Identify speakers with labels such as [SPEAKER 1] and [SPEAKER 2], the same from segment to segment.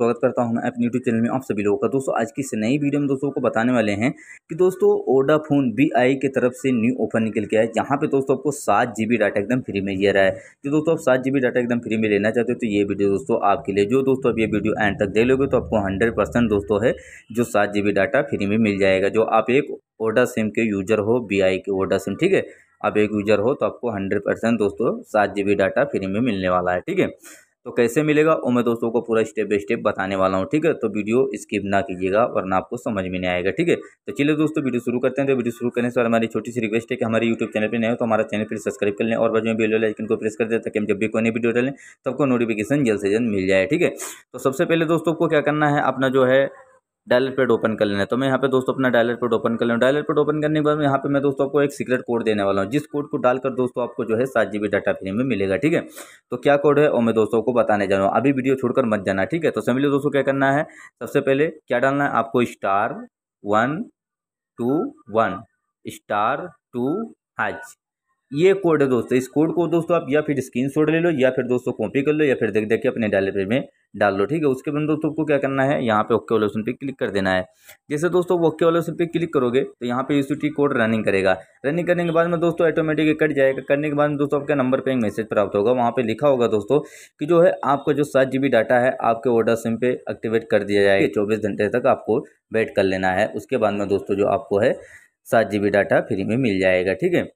[SPEAKER 1] स्वागत करता हूं मैं अपने यूट्यूब चैनल में आप सभी लोगों का दोस्तों आज की इस नई वीडियो में दोस्तों को बताने वाले हैं कि दोस्तों ओडाफोन बी आई की तरफ से न्यू ऑफर निकल के आए जहां पे दोस्तों आपको सात जी बी डाटा एकदम फ्री में ये रहा है जो तो दोस्तों आप सात जी बी डाटा एकदम फ्री में लेना चाहते हो तो ये वीडियो दोस्तों आपके लिए जो दोस्तों आप ये वीडियो एंड तक दे लोगे तो आपको हंड्रेड दोस्तों है जो सात जी बी डाटा फ्री में मिल जाएगा जो आप एक ओडा सिम के यूजर हो बी आई के ओडा सिम ठीक है आप एक यूजर हो तो आपको हंड्रेड परसेंट दोस्तों सात जी बी डाटा फ्री में मिलने वाला है ठीक है तो कैसे मिलेगा वो मैं दोस्तों को पूरा स्टेप बाई स्टेप बताने वाला हूँ ठीक है तो वीडियो स्किप ना कीजिएगा वरना आपको समझ में नहीं आएगा ठीक है तो चलिए दोस्तों वीडियो शुरू करते हैं तो वीडियो शुरू करने से हमारी छोटी सी रिक्वेस्ट है कि हमारे यूट्यूब चैनल पर नए हो तो हमारा चैनल फिर सब्सक्राइब कर लें और बाजू में बेल लाइकन को प्रेस कर दें ताकि हम जब भी कोई नई वीडियो डालें तो आपको नोटिफिकेशन जल्द से जल्द मिल जाए ठीक है तो सबसे पहले दोस्तों को क्या करना है अपना जो है डायलर पेड ओपन कर लेना है तो मैं यहाँ पे दोस्तों अपना डायलर पेड ओपन कर लूँ डायलर पेड ओपन करने के बाद यहाँ पे मैं दोस्तों आपको एक सीक्रेट कोड देने वाला हूँ जिस कोड को डालकर दोस्तों आपको जो है सात जी बी डाटा फ्री में मिलेगा ठीक है तो क्या कोड है और मैं दोस्तों को बताने जा रहा हूँ अभी वीडियो छोड़कर मत जाना ठीक है तो समझ लो दोस्तों क्या करना है सबसे पहले क्या डालना है आपको star one two one star two hash ये कोड है दोस्तों इस कोड को दोस्तों आप या फिर स्क्रीन ले लो या फिर दोस्तों कॉपी कर लो या फिर देख देख के अपने डायलर पेड में डाल लो ठीक है उसके बाद दोस्तों को क्या करना है यहाँ पे ओके वाले ऑप्शन पे क्लिक कर देना है जैसे दोस्तों ओके वाले ऑप्शन पे क्लिक करोगे तो यहाँ पे यू कोड रनिंग करेगा रनिंग करने के बाद में दोस्तों ऑटोमेटिक कट जाएगा करने के बाद दोस्तों आपके नंबर पर एक मैसेज प्राप्त होगा वहाँ पर लिखा होगा दोस्तों की जो है आपका जो सात डाटा है आपके वोडा सिम पे एक्टिवेट कर दिया जाएगा चौबीस घंटे तक आपको वेट कर लेना है उसके बाद में दोस्तों जो आपको है सात जी बी डाटा फ्री में मिल जाएगा ठीक है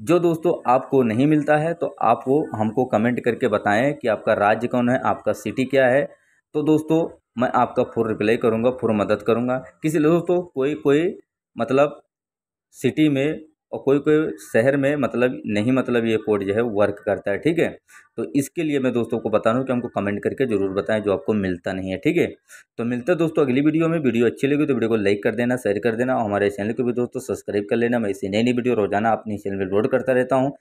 [SPEAKER 1] जो दोस्तों आपको नहीं मिलता है तो आप वो हमको कमेंट करके बताएं कि आपका राज्य कौन है आपका सिटी क्या है तो दोस्तों मैं आपका फुल रिप्लाई करूँगा फुल मदद करूँगा किसी दोस्तों कोई कोई मतलब सिटी में और कोई कोई शहर में मतलब नहीं मतलब ये कोड जो है वर्क करता है ठीक है तो इसके लिए मैं दोस्तों को बता रहा हूँ कि हमको कमेंट करके ज़रूर बताएं जो आपको मिलता नहीं है ठीक है तो मिलता हैं दोस्तों अगली वीडियो में वीडियो अच्छी लगी तो वीडियो को लाइक कर देना शेयर कर देना और हमारे चैनल को भी दोस्तों सब्सक्राइब कर लेना मैं इसी नई नई वीडियो रोजाना अपनी चैनल में अपलोड करता रहता हूँ